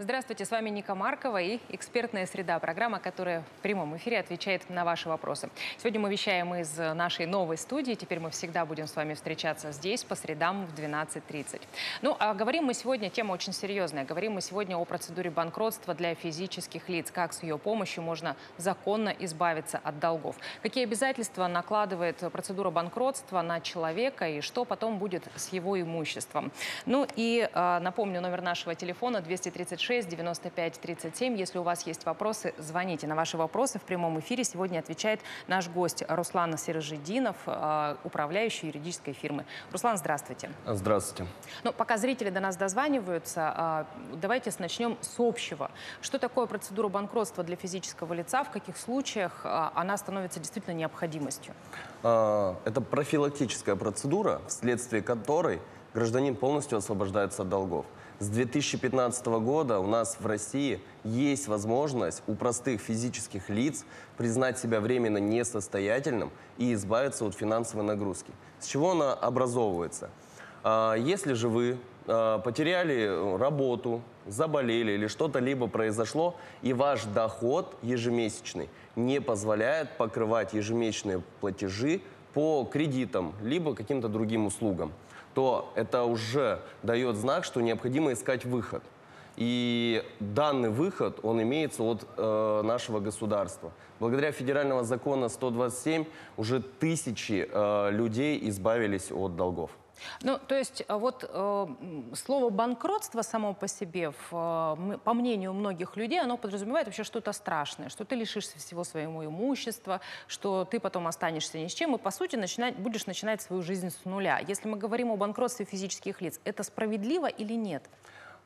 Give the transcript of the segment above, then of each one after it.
Здравствуйте, с вами Ника Маркова и «Экспертная среда», программа, которая в прямом эфире отвечает на ваши вопросы. Сегодня мы вещаем из нашей новой студии. Теперь мы всегда будем с вами встречаться здесь по средам в 12.30. Ну, а говорим мы сегодня, тема очень серьезная. Говорим мы сегодня о процедуре банкротства для физических лиц. Как с ее помощью можно законно избавиться от долгов. Какие обязательства накладывает процедура банкротства на человека и что потом будет с его имуществом. Ну и а, напомню, номер нашего телефона 236 96 95 37. Если у вас есть вопросы, звоните. На ваши вопросы в прямом эфире сегодня отвечает наш гость Руслан Серожидинов, э, управляющий юридической фирмы. Руслан, здравствуйте. Здравствуйте. Ну, пока зрители до нас дозваниваются, а, давайте начнем с общего. Что такое процедура банкротства для физического лица, в каких случаях а, она становится действительно необходимостью? А, это профилактическая процедура, вследствие которой гражданин полностью освобождается от долгов. С 2015 года у нас в России есть возможность у простых физических лиц признать себя временно несостоятельным и избавиться от финансовой нагрузки. С чего она образовывается? А, если же вы а, потеряли работу, заболели или что-то либо произошло, и ваш доход ежемесячный не позволяет покрывать ежемесячные платежи по кредитам, либо каким-то другим услугам – то это уже дает знак, что необходимо искать выход. И данный выход, он имеется от э, нашего государства. Благодаря федерального закона 127 уже тысячи э, людей избавились от долгов. Ну, то есть а, вот э, слово банкротство само по себе, в, э, по мнению многих людей, оно подразумевает вообще что-то страшное, что ты лишишься всего своего имущества, что ты потом останешься ни с чем, и по сути начинать, будешь начинать свою жизнь с нуля. Если мы говорим о банкротстве физических лиц, это справедливо или нет?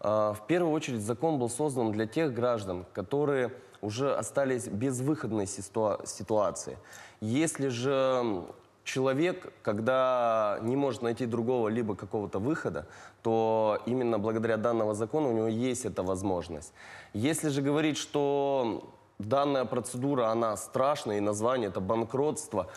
А, в первую очередь закон был создан для тех граждан, которые уже остались безвыходной выходной ситуации. Если же человек, когда не может найти другого либо какого-то выхода, то именно благодаря данного закону у него есть эта возможность. Если же говорить, что данная процедура, она страшная, и название это банкротство,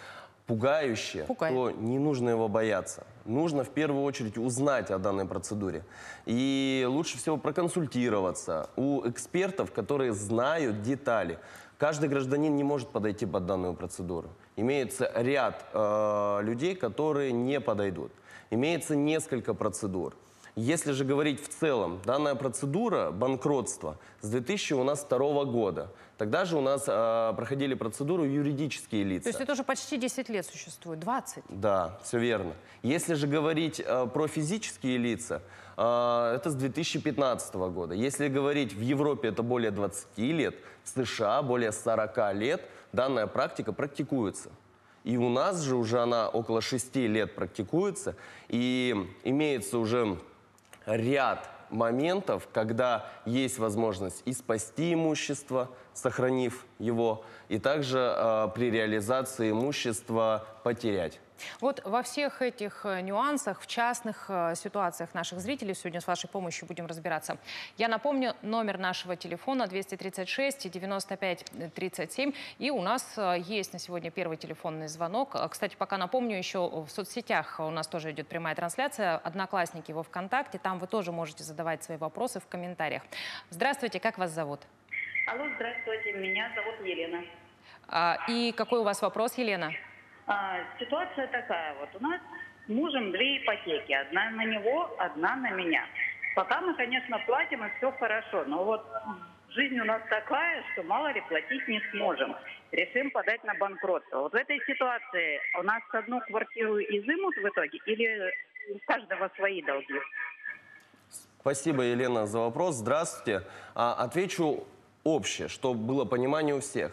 пугающее, Пугает. то не нужно его бояться. Нужно в первую очередь узнать о данной процедуре. И лучше всего проконсультироваться у экспертов, которые знают детали. Каждый гражданин не может подойти под данную процедуру. Имеется ряд э, людей, которые не подойдут. Имеется несколько процедур. Если же говорить в целом, данная процедура банкротства с 2002 года Тогда же у нас э, проходили процедуру юридические лица. То есть это уже почти 10 лет существует, 20? Да, все верно. Если же говорить э, про физические лица, э, это с 2015 года. Если говорить в Европе, это более 20 лет, в США более 40 лет данная практика практикуется. И у нас же уже она около 6 лет практикуется, и имеется уже ряд моментов, когда есть возможность и спасти имущество, сохранив его, и также э, при реализации имущества потерять. Вот во всех этих э, нюансах, в частных э, ситуациях наших зрителей сегодня с вашей помощью будем разбираться. Я напомню, номер нашего телефона 236 95 37. И у нас э, есть на сегодня первый телефонный звонок. Кстати, пока напомню, еще в соцсетях у нас тоже идет прямая трансляция. Одноклассники во ВКонтакте. Там вы тоже можете задавать свои вопросы в комментариях. Здравствуйте, как вас зовут? Алло, здравствуйте, меня зовут Елена. А, и какой у вас вопрос, Елена? Елена. А, ситуация такая вот. У нас с мужем две ипотеки. Одна на него, одна на меня. Пока мы, конечно, платим, и все хорошо. Но вот жизнь у нас такая, что мало ли платить не сможем. Решим подать на банкротство. Вот в этой ситуации у нас одну квартиру изымут в итоге или у каждого свои долги? Спасибо, Елена, за вопрос. Здравствуйте. А, отвечу общее, чтобы было понимание у всех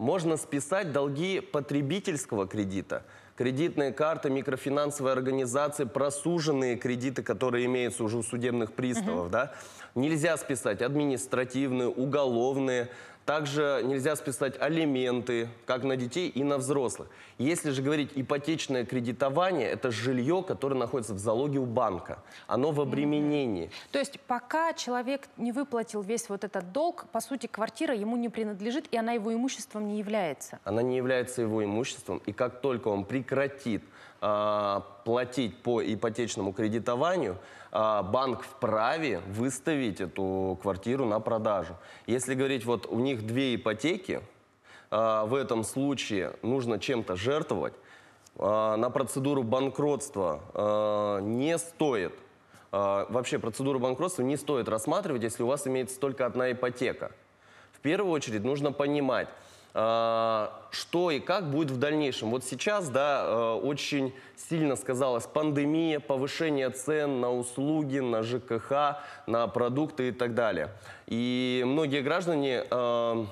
можно списать долги потребительского кредита. Кредитные карты, микрофинансовые организации, просуженные кредиты, которые имеются уже у судебных приставов, угу. да, нельзя списать административные, уголовные, также нельзя списать алименты как на детей и на взрослых. Если же говорить ипотечное кредитование, это жилье, которое находится в залоге у банка. Оно в обременении. Mm -hmm. То есть пока человек не выплатил весь вот этот долг, по сути, квартира ему не принадлежит, и она его имуществом не является. Она не является его имуществом, и как только он прекратит а, платить по ипотечному кредитованию, а, банк вправе выставить эту квартиру на продажу. Если говорить, вот у них две ипотеки, а, в этом случае нужно чем-то жертвовать, на процедуру банкротства не стоит, вообще процедуру банкротства не стоит рассматривать, если у вас имеется только одна ипотека. В первую очередь нужно понимать, Э, что и как будет в дальнейшем. Вот сейчас, да, э, очень сильно сказалась пандемия, повышение цен на услуги, на ЖКХ, на продукты и так далее. И многие граждане э,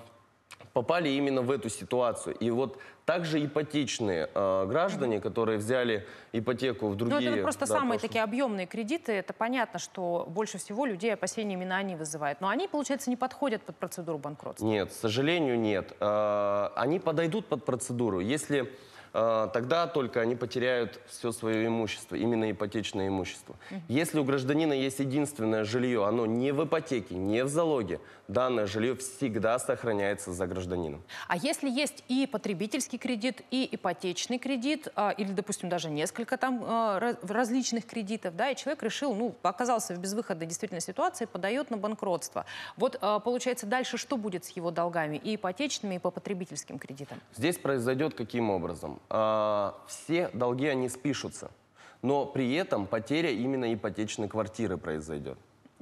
попали именно в эту ситуацию. И вот также ипотечные э, граждане, которые взяли ипотеку в другие... Ну, это просто да, самые прошлые. такие объемные кредиты. Это понятно, что больше всего людей опасения именно они вызывают. Но они, получается, не подходят под процедуру банкротства. Нет, к сожалению, нет. Э, они подойдут под процедуру, если э, тогда только они потеряют все свое имущество, именно ипотечное имущество. Если у гражданина есть единственное жилье, оно не в ипотеке, не в залоге, данное жилье всегда сохраняется за гражданином. А если есть и потребительский кредит, и ипотечный кредит, а, или, допустим, даже несколько там а, различных кредитов, да, и человек решил, ну, оказался в безвыходной действительно ситуации, подает на банкротство. Вот, а, получается, дальше что будет с его долгами и ипотечными, и по потребительским кредитам? Здесь произойдет каким образом? Все долги, они спишутся но при этом потеря именно ипотечной квартиры произойдет.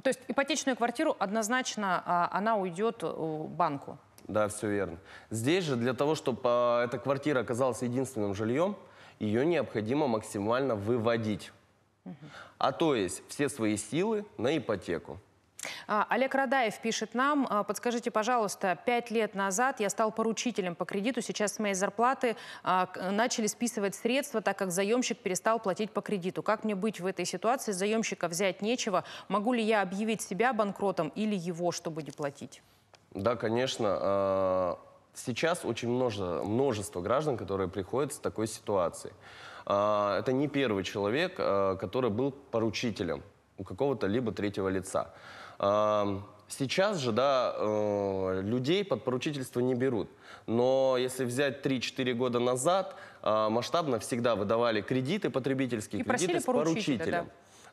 То есть ипотечную квартиру однозначно а, она уйдет банку? Да, все верно. Здесь же для того, чтобы а, эта квартира оказалась единственным жильем, ее необходимо максимально выводить. А то есть все свои силы на ипотеку. А, Олег Радаев пишет нам, «А, подскажите, пожалуйста, пять лет назад я стал поручителем по кредиту, сейчас с моей зарплаты а, начали списывать средства, так как заемщик перестал платить по кредиту. Как мне быть в этой ситуации? Заемщика взять нечего. Могу ли я объявить себя банкротом или его, чтобы не платить? Да, конечно. Сейчас очень множе, множество граждан, которые приходят с такой ситуацией. Это не первый человек, который был поручителем у какого-то либо третьего лица. Сейчас же, да, э, людей под поручительство не берут. Но если взять 3-4 года назад, а, масштабно всегда выдавали кредиты потребительские, и кредиты с поручителем. Да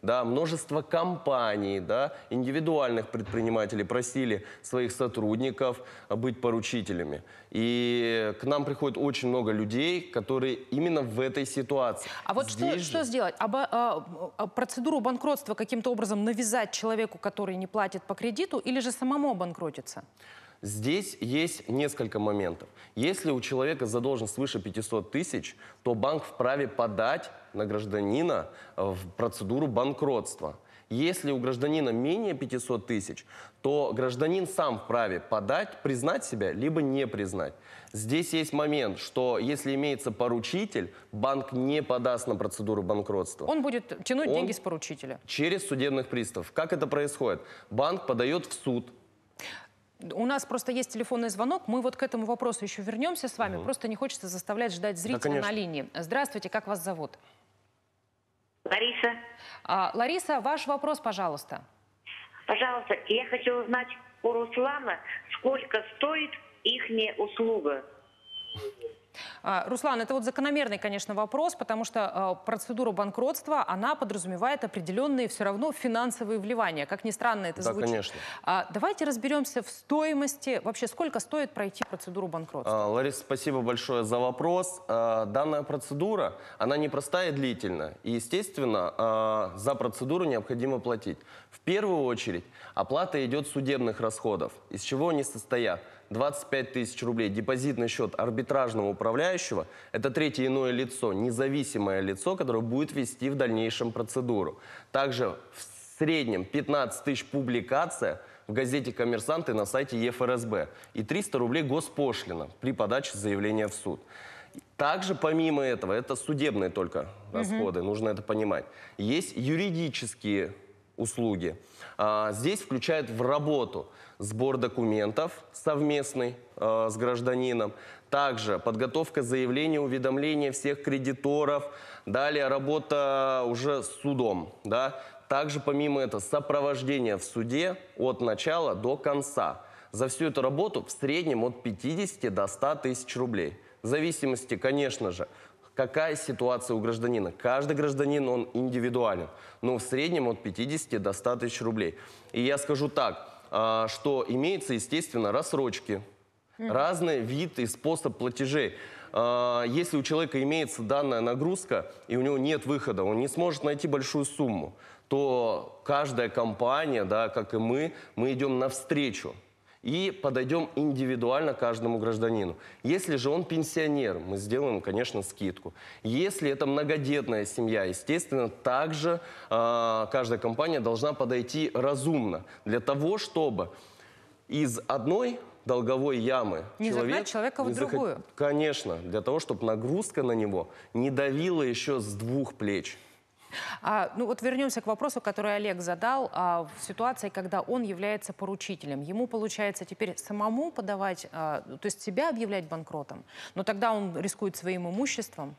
да, множество компаний, да, индивидуальных предпринимателей просили своих сотрудников быть поручителями. И к нам приходит очень много людей, которые именно в этой ситуации. А вот что, же... что сделать? Оба, а, а, процедуру банкротства каким-то образом навязать человеку, который не платит по кредиту, или же самому обанкротиться? Здесь есть несколько моментов. Если у человека задолженность свыше 500 тысяч, то банк вправе подать на гражданина в процедуру банкротства. Если у гражданина менее 500 тысяч, то гражданин сам вправе подать, признать себя, либо не признать. Здесь есть момент, что если имеется поручитель, банк не подаст на процедуру банкротства. Он будет тянуть Он деньги с поручителя? Через судебных приставов. Как это происходит? Банк подает в суд у нас просто есть телефонный звонок. Мы вот к этому вопросу еще вернемся с вами. Угу. Просто не хочется заставлять ждать зрителя да, на линии. Здравствуйте, как вас зовут? Лариса. А, Лариса, ваш вопрос, пожалуйста. Пожалуйста, я хочу узнать у Руслана, сколько стоит их услуга. А, Руслан, это вот закономерный, конечно, вопрос, потому что а, процедура банкротства, она подразумевает определенные все равно финансовые вливания. Как ни странно это звучит. да, конечно. А, давайте разберемся в стоимости, вообще сколько стоит пройти процедуру банкротства. Ларис, спасибо большое за вопрос. Данная процедура, она непростая и длительная. И, естественно, за процедуру необходимо платить. В первую очередь оплата идет судебных расходов, из чего они состоят. 25 тысяч рублей депозит на счет арбитражного управляющего. Это третье иное лицо, независимое лицо, которое будет вести в дальнейшем процедуру. Также в среднем 15 тысяч публикация в газете «Коммерсант» и на сайте ЕФРСБ. И 300 рублей госпошлина при подаче заявления в суд. Также, помимо этого, это судебные только расходы, угу. нужно это понимать. Есть юридические услуги. А, здесь включает в работу сбор документов совместный а, с гражданином, также подготовка заявления, уведомления всех кредиторов, далее работа уже с судом, да, также помимо этого сопровождение в суде от начала до конца. За всю эту работу в среднем от 50 до 100 тысяч рублей. В зависимости, конечно же, Какая ситуация у гражданина? Каждый гражданин, он индивидуален, но в среднем от 50 до 100 тысяч рублей. И я скажу так, а, что имеется, естественно, рассрочки, mm-hmm. разный вид и способ платежей. А, если у человека имеется данная нагрузка, и у него нет выхода, он не сможет найти большую сумму, то каждая компания, да, как и мы, мы идем навстречу и подойдем индивидуально каждому гражданину. Если же он пенсионер, мы сделаем, конечно, скидку. Если это многодетная семья, естественно, также э, каждая компания должна подойти разумно для того, чтобы из одной долговой ямы. Не человек, загнать человека в не другую. Конечно, для того, чтобы нагрузка на него не давила еще с двух плеч. А, ну вот вернемся к вопросу, который Олег задал, а, в ситуации, когда он является поручителем. Ему получается теперь самому подавать, а, то есть себя объявлять банкротом, но тогда он рискует своим имуществом.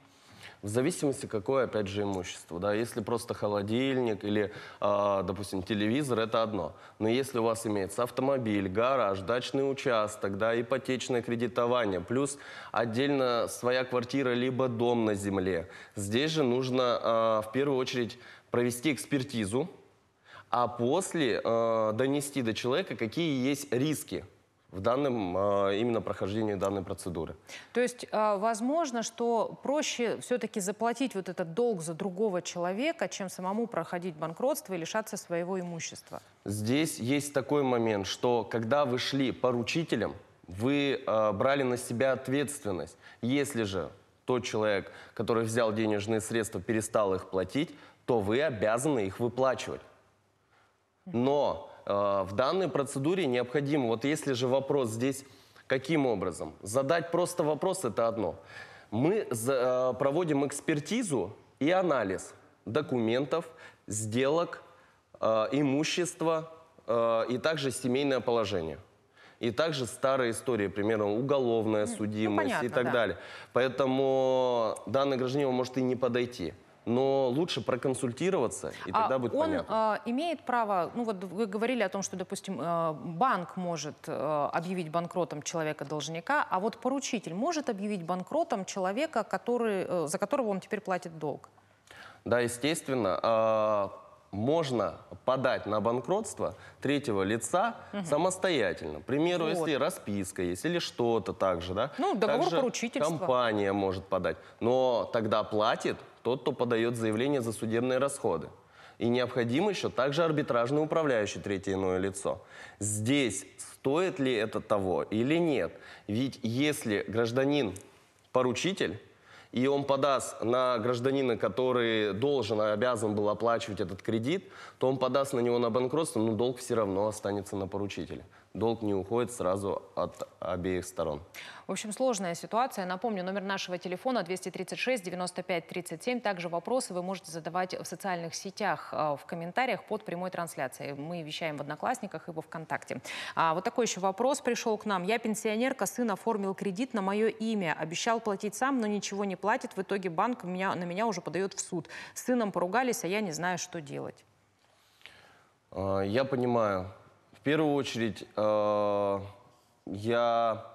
В зависимости, какое, опять же, имущество. Да? Если просто холодильник или, э, допустим, телевизор, это одно. Но если у вас имеется автомобиль, гараж, дачный участок, да, ипотечное кредитование, плюс отдельно своя квартира либо дом на земле, здесь же нужно э, в первую очередь провести экспертизу, а после э, донести до человека, какие есть риски в данном, а, именно прохождении данной процедуры. То есть, а, возможно, что проще все-таки заплатить вот этот долг за другого человека, чем самому проходить банкротство и лишаться своего имущества? Здесь есть такой момент, что когда вы шли поручителем, вы а, брали на себя ответственность. Если же тот человек, который взял денежные средства, перестал их платить, то вы обязаны их выплачивать. Но Э, в данной процедуре необходимо, вот если же вопрос здесь, каким образом? Задать просто вопрос – это одно. Мы э, проводим экспертизу и анализ документов, сделок, э, имущества и также семейное положение. И также старая история, примерно уголовная ну, судимость ну, понятно, и так да. далее. Поэтому данный гражданин может и не подойти но лучше проконсультироваться, и а тогда будет он, понятно. Он а, э, имеет право, ну вот вы говорили о том, что, допустим, э, банк может э, объявить банкротом человека-должника, а вот поручитель может объявить банкротом человека, который, э, за которого он теперь платит долг? Да, естественно. Э, можно подать на банкротство третьего лица угу. самостоятельно. К примеру, вот. если расписка есть или что-то также, да? Ну, договор поручительства. компания может подать. Но тогда платит тот, кто подает заявление за судебные расходы. И необходим еще также арбитражный управляющий третье иное лицо. Здесь стоит ли это того или нет? Ведь если гражданин поручитель, и он подаст на гражданина, который должен, а обязан был оплачивать этот кредит, то он подаст на него на банкротство, но долг все равно останется на поручителе долг не уходит сразу от обеих сторон. В общем, сложная ситуация. Напомню, номер нашего телефона 236-95-37. Также вопросы вы можете задавать в социальных сетях, а, в комментариях под прямой трансляцией. Мы вещаем в Одноклассниках и во Вконтакте. А, вот такой еще вопрос пришел к нам. Я пенсионерка, сын оформил кредит на мое имя. Обещал платить сам, но ничего не платит. В итоге банк меня, на меня уже подает в суд. С сыном поругались, а я не знаю, что делать. А, я понимаю первую очередь э, я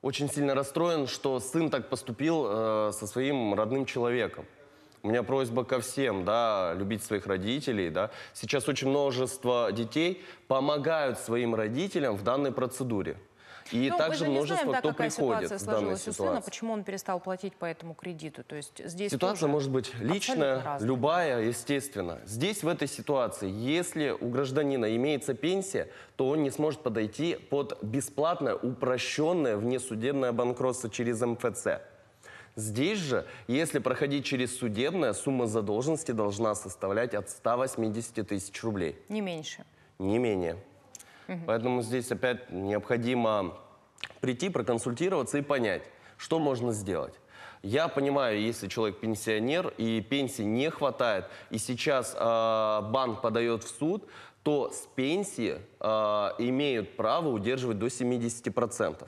очень сильно расстроен, что сын так поступил э, со своим родным человеком. У меня просьба ко всем, да, любить своих родителей, да. Сейчас очень множество детей помогают своим родителям в данной процедуре. И ну, также множество знаем, кто да, приходит в данной ситуации. Сына, почему он перестал платить по этому кредиту? То есть здесь ситуация может быть личная, любая, естественно. Здесь в этой ситуации, если у гражданина имеется пенсия, то он не сможет подойти под бесплатное упрощенное внесудебное банкротство через МФЦ. Здесь же, если проходить через судебное, сумма задолженности должна составлять от 180 тысяч рублей. Не меньше. Не менее. Угу. Поэтому здесь опять необходимо прийти, проконсультироваться и понять, что можно сделать. Я понимаю, если человек пенсионер и пенсии не хватает, и сейчас э, банк подает в суд, то с пенсии э, имеют право удерживать до 70%.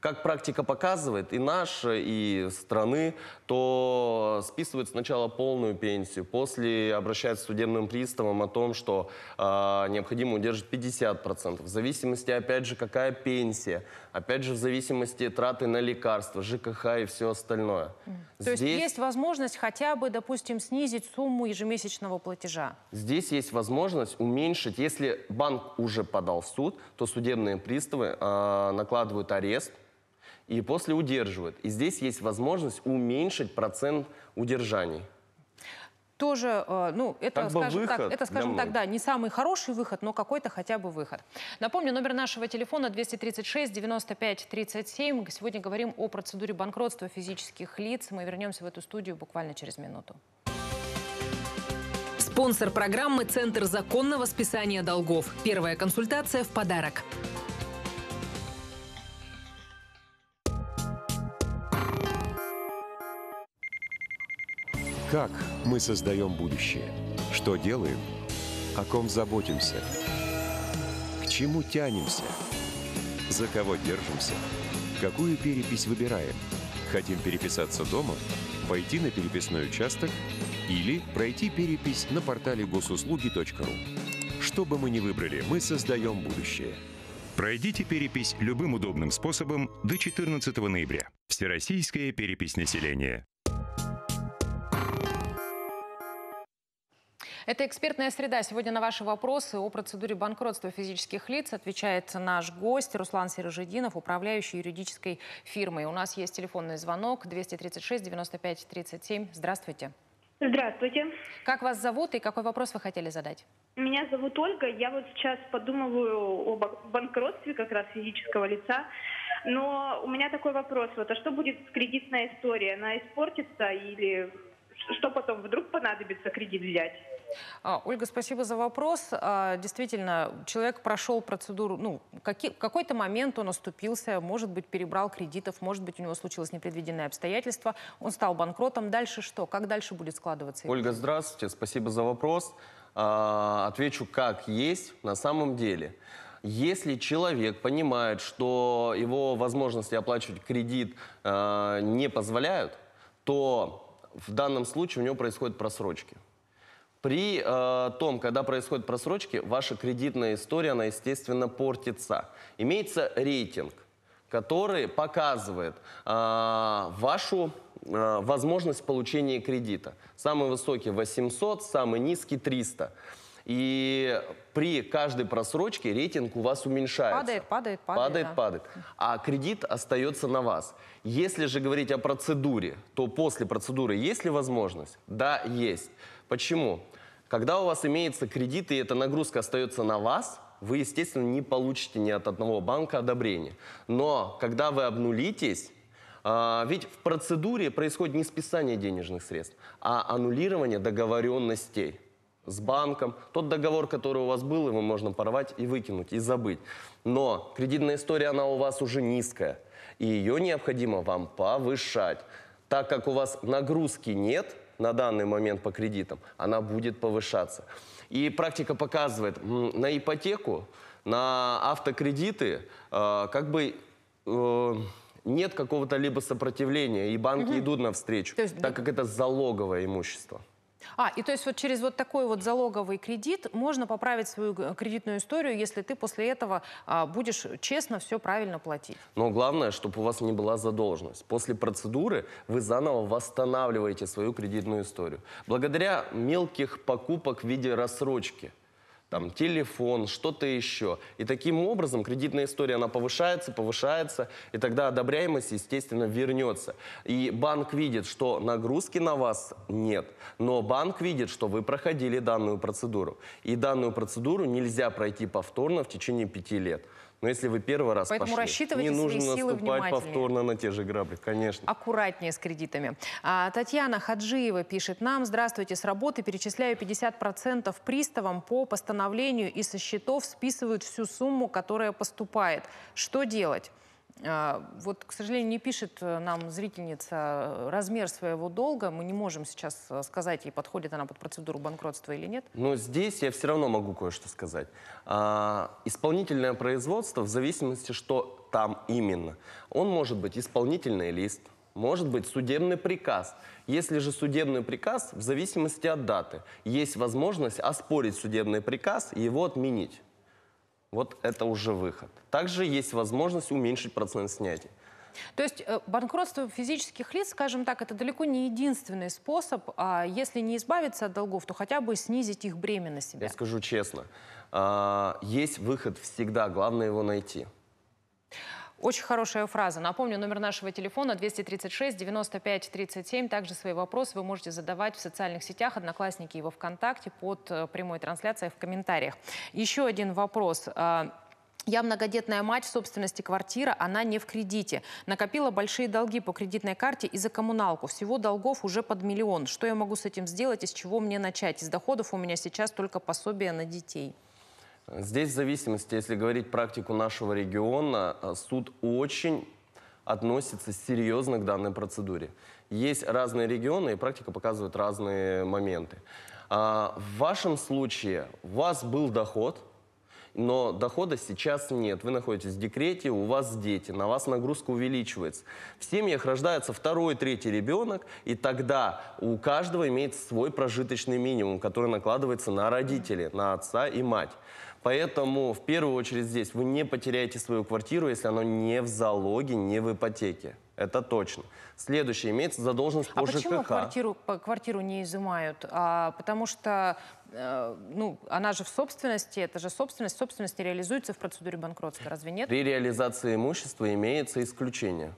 Как практика показывает, и наши, и страны, то списывает сначала полную пенсию, после обращается к судебным приставам о том, что э, необходимо удержать 50%, в зависимости, опять же, какая пенсия, опять же, в зависимости траты на лекарства, ЖКХ и все остальное. Mm. Здесь... То есть есть возможность хотя бы, допустим, снизить сумму ежемесячного платежа? Здесь есть возможность уменьшить, если банк уже подал в суд, то судебные приставы э, накладывают арест, и после удерживают. И здесь есть возможность уменьшить процент удержаний тоже, э, ну, это, как бы скажем, так, это, скажем так, да, не самый хороший выход, но какой-то хотя бы выход. Напомню, номер нашего телефона 236-95-37. Сегодня говорим о процедуре банкротства физических лиц. Мы вернемся в эту студию буквально через минуту. Спонсор программы «Центр законного списания долгов». Первая консультация в подарок. Как мы создаем будущее? Что делаем? О ком заботимся? К чему тянемся? За кого держимся? Какую перепись выбираем? Хотим переписаться дома? Пойти на переписной участок? Или пройти перепись на портале госуслуги.ру? Что бы мы ни выбрали, мы создаем будущее. Пройдите перепись любым удобным способом до 14 ноября. Всероссийская перепись населения. Это «Экспертная среда». Сегодня на ваши вопросы о процедуре банкротства физических лиц отвечает наш гость Руслан Сережидинов, управляющий юридической фирмой. У нас есть телефонный звонок 236-95-37. Здравствуйте. Здравствуйте. Как вас зовут и какой вопрос вы хотели задать? Меня зовут Ольга. Я вот сейчас подумываю о банкротстве как раз физического лица. Но у меня такой вопрос. Вот, а что будет с кредитной историей? Она испортится или что потом? Вдруг понадобится кредит взять? А, Ольга, спасибо за вопрос. А, действительно, человек прошел процедуру, ну, каки, какой-то момент он оступился, может быть, перебрал кредитов, может быть, у него случилось непредвиденное обстоятельство, он стал банкротом. Дальше что? Как дальше будет складываться? Ольга, здравствуйте, спасибо за вопрос. А, отвечу как есть на самом деле. Если человек понимает, что его возможности оплачивать кредит не позволяют, то в данном случае у него происходят просрочки. При э, том, когда происходят просрочки, ваша кредитная история, она, естественно, портится. Имеется рейтинг, который показывает э, вашу э, возможность получения кредита. Самый высокий 800, самый низкий 300. И при каждой просрочке рейтинг у вас уменьшается. Падает, падает, падает. Падает, да. падает. А кредит остается на вас. Если же говорить о процедуре, то после процедуры есть ли возможность? Да, есть. Почему? Когда у вас имеется кредит, и эта нагрузка остается на вас, вы, естественно, не получите ни от одного банка одобрения. Но когда вы обнулитесь, а, ведь в процедуре происходит не списание денежных средств, а аннулирование договоренностей с банком. Тот договор, который у вас был, его можно порвать и выкинуть, и забыть. Но кредитная история, она у вас уже низкая, и ее необходимо вам повышать. Так как у вас нагрузки нет на данный момент по кредитам, она будет повышаться. И практика показывает, на ипотеку, на автокредиты э, как бы... Э, нет какого-то либо сопротивления, и банки угу. идут навстречу, То есть... так как это залоговое имущество. А, и то есть вот через вот такой вот залоговый кредит можно поправить свою э, кредитную историю, если ты после этого а, будешь честно все правильно платить. Но главное, чтобы у вас не была задолженность. После процедуры вы заново восстанавливаете свою кредитную историю. Благодаря мелких покупок в виде рассрочки – там телефон, что-то еще. И таким образом кредитная история, она повышается, повышается, и тогда одобряемость, естественно, вернется. И банк видит, что нагрузки на вас нет, но банк видит, что вы проходили данную процедуру. И данную процедуру нельзя пройти повторно в течение пяти лет. Но если вы первый раз Поэтому пошли, не нужно свои силы наступать повторно на те же грабли, конечно. Аккуратнее с кредитами. А, Татьяна Хаджиева пишет нам. Здравствуйте, с работы перечисляю 50% приставам по постановлению и со счетов списывают всю сумму, которая поступает. Что делать? А, вот, к сожалению, не пишет э, нам зрительница э, размер своего долга. Мы не можем сейчас э, сказать, ей подходит она под процедуру банкротства или нет. Но здесь я все равно могу кое-что сказать. А, исполнительное производство, в зависимости, что там именно, он может быть исполнительный лист, может быть судебный приказ. Если же судебный приказ, в зависимости от даты, есть возможность оспорить судебный приказ и его отменить. Вот это уже выход. Также есть возможность уменьшить процент снятия. То есть э, банкротство физических лиц, скажем так, это далеко не единственный способ. А если не избавиться от долгов, то хотя бы снизить их бремя на себя. Я скажу честно, а, есть выход всегда, главное его найти. Очень хорошая фраза. Напомню, номер нашего телефона 236 95 37. Также свои вопросы вы можете задавать в социальных сетях «Одноклассники» и ВКонтакте под э, прямой трансляцией в комментариях. Еще один вопрос. А, я многодетная мать, в собственности квартира, она не в кредите. Накопила большие долги по кредитной карте и за коммуналку. Всего долгов уже под миллион. Что я могу с этим сделать и с чего мне начать? Из доходов у меня сейчас только пособие на детей. Здесь в зависимости, если говорить практику нашего региона, э, суд очень относится серьезно к данной процедуре. Есть разные регионы, и практика показывает разные моменты. А, в вашем случае у вас был доход, но дохода сейчас нет. Вы находитесь в декрете, у вас дети, на вас нагрузка увеличивается. В семьях рождается второй, третий ребенок, и тогда у каждого имеется свой прожиточный минимум, который накладывается на родителей, на отца и мать. Поэтому в первую очередь здесь вы не потеряете свою квартиру, если она не в залоге, не в ипотеке. Это точно. Следующее имеется задолженность а по а ЖКХ. почему квартиру, квартиру не изымают? А, потому что э, ну, она же в собственности, это же собственность. Собственность не реализуется в процедуре банкротства, разве нет? При реализации имущества имеется исключение.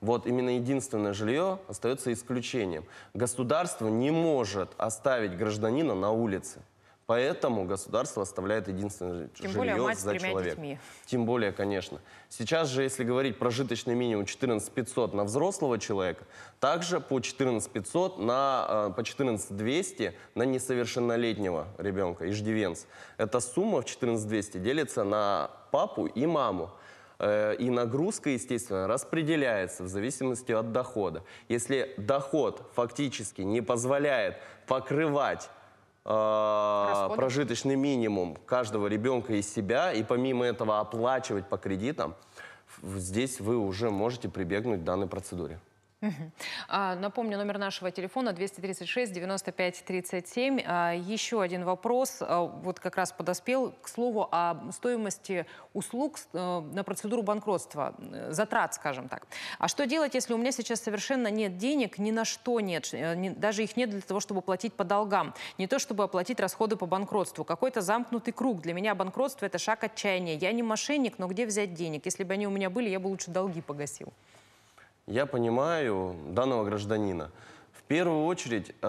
Вот именно единственное жилье остается исключением. Государство не может оставить гражданина на улице. Поэтому государство оставляет единственное Тем жилье более мать за с человека. Детьми. Тем более, конечно. Сейчас же, если говорить прожиточный минимум 14 500 на взрослого человека, также по 14 500 на, э, по 14 200 на несовершеннолетнего ребенка, иждивенца. Эта сумма в 14 200 делится на папу и маму э, и нагрузка, естественно, распределяется в зависимости от дохода. Если доход фактически не позволяет покрывать Расходы. прожиточный минимум каждого ребенка из себя, и помимо этого оплачивать по кредитам, здесь вы уже можете прибегнуть к данной процедуре. А, напомню, номер нашего телефона 236-95-37. А, еще один вопрос, а, вот как раз подоспел, к слову, о стоимости услуг э, на процедуру банкротства, э, затрат, скажем так. А что делать, если у меня сейчас совершенно нет денег, ни на что нет, э, даже их нет для того, чтобы платить по долгам, не то чтобы оплатить расходы по банкротству. Какой-то замкнутый круг. Для меня банкротство – это шаг отчаяния. Я не мошенник, но где взять денег? Если бы они у меня были, я бы лучше долги погасил я понимаю данного гражданина. В первую очередь, э,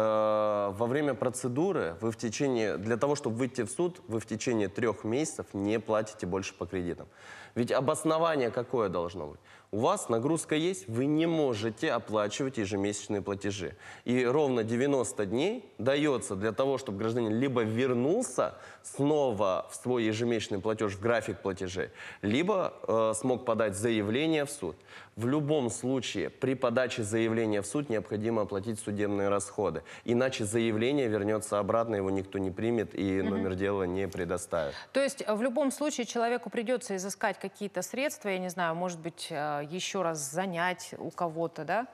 во время процедуры вы в течение, для того, чтобы выйти в суд, вы в течение трех месяцев не платите больше по кредитам. Ведь обоснование какое должно быть? У вас нагрузка есть, вы не можете оплачивать ежемесячные платежи. И ровно 90 дней дается для того, чтобы гражданин либо вернулся снова в свой ежемесячный платеж, в график платежей, либо э, смог подать заявление в суд. В любом случае при подаче заявления в суд необходимо оплатить судебные расходы. Иначе заявление вернется обратно, его никто не примет и номер угу. дела не предоставит. То есть э, в любом случае человеку придется изыскать какие-то средства, я не знаю, может быть, э, еще раз занять у кого-то, да?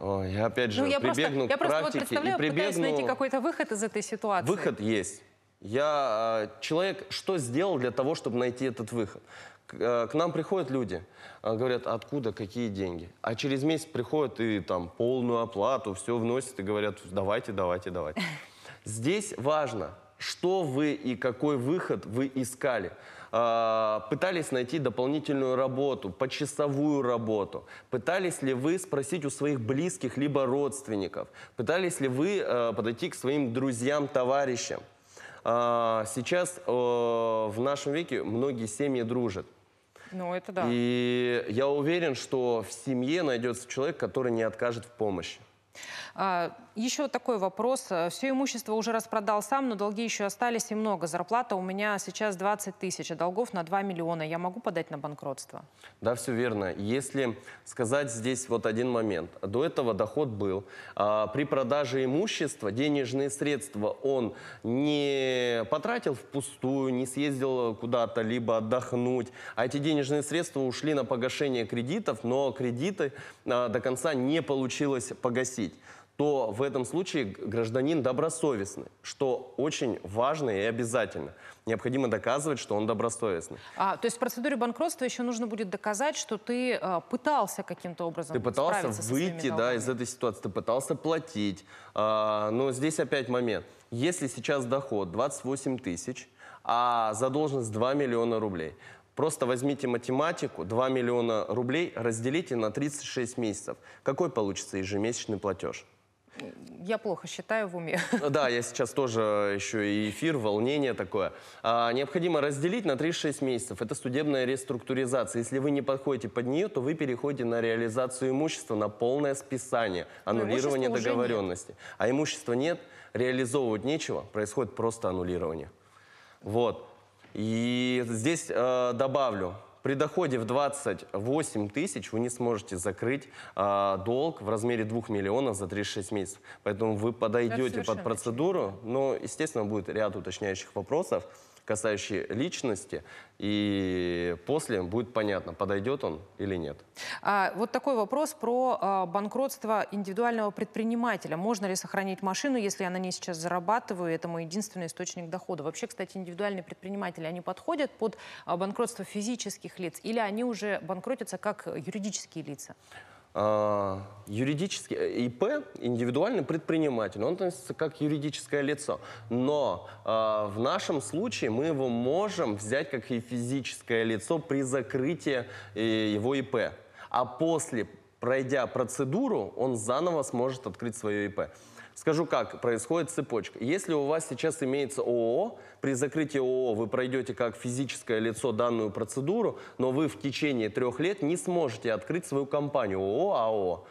Ой, я опять ну, же ну, я прибегну просто, к я практике. просто вот и прибегну... пытаюсь найти какой-то выход из этой ситуации. Выход есть. Я э, человек, что сделал для того, чтобы найти этот выход? К э, нам приходят люди, э, говорят, откуда, какие деньги. А через месяц приходят и там полную оплату, все вносят и говорят, давайте, давайте, давайте. Здесь важно, что вы и какой выход вы искали. Пытались найти дополнительную работу, почасовую работу. Пытались ли вы спросить у своих близких либо родственников? Пытались ли вы подойти к своим друзьям, товарищам? А, сейчас э, в нашем веке многие семьи дружат. Ну, это да. И я уверен, что в семье найдется человек, который не откажет в помощи. А, еще такой вопрос. Э, все имущество уже распродал сам, но долги еще остались и много. Зарплата у меня сейчас 20 тысяч, а долгов на 2 миллиона. Я могу подать на банкротство? Да, все верно. Если сказать здесь вот один момент. До этого доход был. А, при продаже имущества денежные средства он не потратил впустую, не съездил куда-то, либо отдохнуть. А эти денежные средства ушли на погашение кредитов, но кредиты а, до конца не получилось погасить платить, то в этом случае гражданин добросовестный, что очень важно и обязательно. Необходимо доказывать, что он добросовестный. А, то есть в процедуре банкротства еще нужно будет доказать, что ты э, пытался каким-то образом Ты пытался выйти да, из этой ситуации, ты пытался платить. А, но здесь опять момент. Если сейчас доход 28 тысяч, а задолженность 2 миллиона рублей – Просто возьмите математику, 2 миллиона рублей разделите на 36 месяцев. Какой получится ежемесячный платеж? Я плохо считаю в уме. Ну да, я сейчас тоже еще и эфир, волнение такое. А, необходимо разделить на 3-6 месяцев. Это судебная реструктуризация. Если вы не подходите под нее, то вы переходите на реализацию имущества, на полное списание, ну, аннулирование договоренности. А имущества нет, реализовывать нечего, происходит просто аннулирование. Вот. И здесь э, добавлю, при доходе в 28 тысяч вы не сможете закрыть э, долг в размере 2 миллионов за 36 месяцев. Поэтому вы подойдете под процедуру, но, естественно, будет ряд уточняющих вопросов касающие личности, и после будет понятно, подойдет он или нет. А, вот такой вопрос про а, банкротство индивидуального предпринимателя. Можно ли сохранить машину, если я на ней сейчас зарабатываю, это мой единственный источник дохода? Вообще, кстати, индивидуальные предприниматели, они подходят под а, банкротство физических лиц или они уже банкротятся как юридические лица? А, юридически э, ИП, индивидуальный предприниматель, он относится как юридическое лицо. Но э, в нашем случае мы его можем взять как и физическое лицо при закрытии э, его ИП. А после, пройдя процедуру, он заново сможет открыть свое ИП. Скажу, как происходит цепочка. Если у вас сейчас имеется ООО, при закрытии ООО вы пройдете как физическое лицо данную процедуру, но вы в течение трех лет не сможете открыть свою компанию ООО, АО.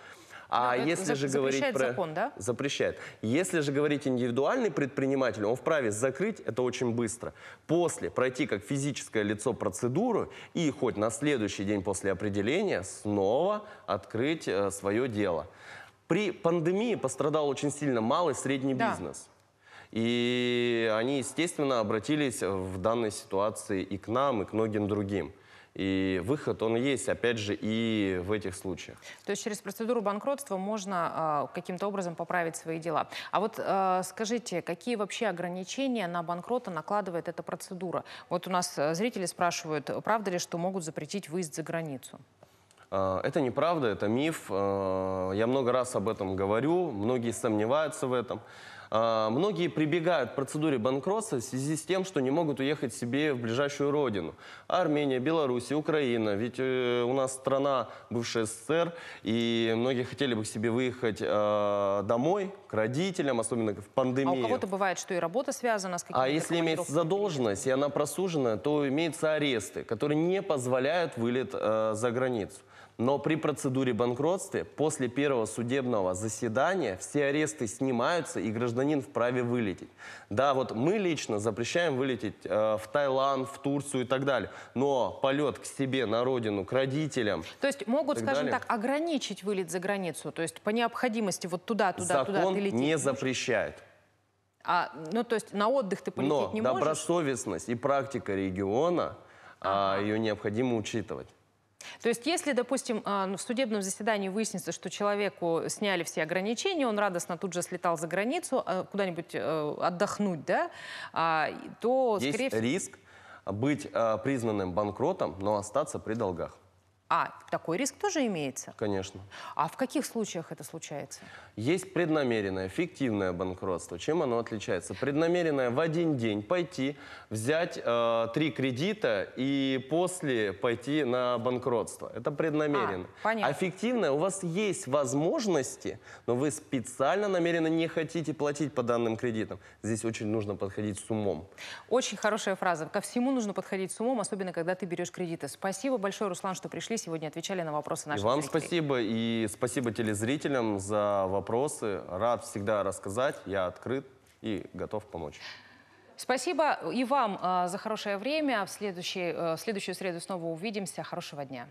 А да, ну, если же говорить про... да? Запрещает. Если же говорить индивидуальный предприниматель, он вправе закрыть это очень быстро. После пройти как физическое лицо процедуру и хоть на следующий день после определения снова открыть э, свое дело. При пандемии пострадал очень сильно малый и средний да. бизнес. И они, естественно, обратились в данной ситуации и к нам, и к многим другим. И выход, он есть, опять же, и в этих случаях. То есть через процедуру банкротства можно э, каким-то образом поправить свои дела. А вот э, скажите, какие вообще ограничения на банкрота накладывает эта процедура? Вот у нас э, зрители спрашивают, правда ли, что могут запретить выезд за границу? А, это неправда, это миф. А, я много раз об этом говорю, многие сомневаются в этом. А, многие прибегают к процедуре банкротства в связи с тем, что не могут уехать себе в ближайшую родину. Армения, Беларусь, Украина. Ведь э, у нас страна бывшая СССР, и многие хотели бы себе выехать а, домой, к родителям, особенно в пандемии. А у кого-то бывает, что и работа связана с какими-то... А если имеется задолженность, и она просужена, то имеются аресты, которые не позволяют вылет э, за границу. Но при процедуре банкротства после первого судебного заседания все аресты снимаются, и гражданин вправе вылететь. Да, вот мы лично запрещаем вылететь э, в Таиланд, в Турцию и так далее. Но полет к себе, на родину, к родителям. То есть могут, так скажем далее. так, ограничить вылет за границу? То есть по необходимости вот туда, туда, Закон туда ты лететь? не запрещает. А, ну, то есть на отдых ты полететь Но не можешь? Но добросовестность и практика региона, а, ага. а, ее необходимо учитывать. То есть, если, допустим, а, ну, в судебном заседании выяснится, что человеку сняли все ограничения, он радостно тут же слетал за границу, а, куда-нибудь э, отдохнуть, да, а, то, Есть скорее всего... риск быть э, признанным банкротом, но остаться при долгах. А, такой риск тоже имеется? Конечно. А в каких случаях это случается? Есть преднамеренное, фиктивное банкротство. Чем оно отличается? Преднамеренное в один день пойти, взять э, три кредита и после пойти на банкротство. Это преднамеренно. А, понятно. А фиктивное, у вас есть возможности, но вы специально намеренно не хотите платить по данным кредитам. Здесь очень нужно подходить с умом. Очень хорошая фраза. Ко всему нужно подходить с умом, особенно когда ты берешь кредиты. Спасибо большое, Руслан, что пришли сегодня отвечали на вопросы наших и вам зрителей. спасибо, и спасибо телезрителям за вопросы. Рад всегда рассказать, я открыт и готов помочь. Спасибо и вам э, за хорошее время. В, следующий, э, в следующую среду снова увидимся. Хорошего дня.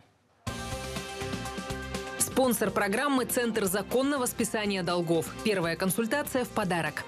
Спонсор программы «Центр законного списания долгов». Первая консультация в подарок.